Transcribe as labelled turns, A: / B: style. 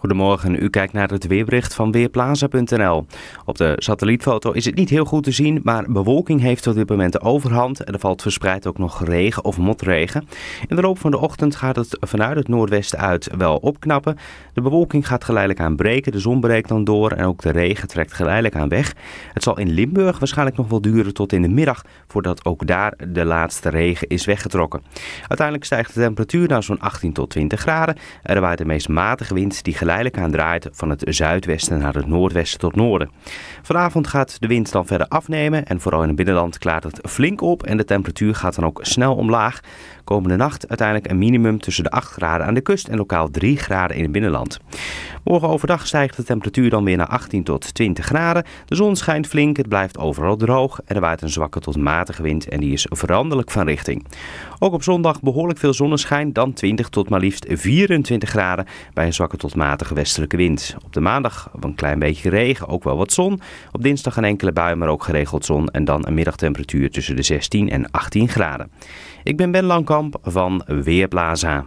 A: Goedemorgen, u kijkt naar het weerbericht van Weerplaza.nl. Op de satellietfoto is het niet heel goed te zien, maar bewolking heeft op dit moment de overhand. En er valt verspreid ook nog regen of motregen. In de loop van de ochtend gaat het vanuit het noordwesten uit wel opknappen. De bewolking gaat geleidelijk aan breken, de zon breekt dan door en ook de regen trekt geleidelijk aan weg. Het zal in Limburg waarschijnlijk nog wel duren tot in de middag, voordat ook daar de laatste regen is weggetrokken. Uiteindelijk stijgt de temperatuur naar zo'n 18 tot 20 graden. Er waait de meest matige wind die geleidelijk geleidelijk aan draait van het zuidwesten naar het noordwesten tot noorden. Vanavond gaat de wind dan verder afnemen en vooral in het binnenland klaart het flink op en de temperatuur gaat dan ook snel omlaag. Komende nacht uiteindelijk een minimum tussen de 8 graden aan de kust en lokaal 3 graden in het binnenland. Morgen overdag stijgt de temperatuur dan weer naar 18 tot 20 graden. De zon schijnt flink, het blijft overal droog en er waait een zwakke tot matige wind en die is veranderlijk van richting. Ook op zondag behoorlijk veel zonneschijn, dan 20 tot maar liefst 24 graden bij een zwakke tot matige matige westelijke wind. Op de maandag een klein beetje regen, ook wel wat zon. Op dinsdag een enkele bui, maar ook geregeld zon. En dan een middagtemperatuur tussen de 16 en 18 graden. Ik ben Ben Langkamp van Weerplaza.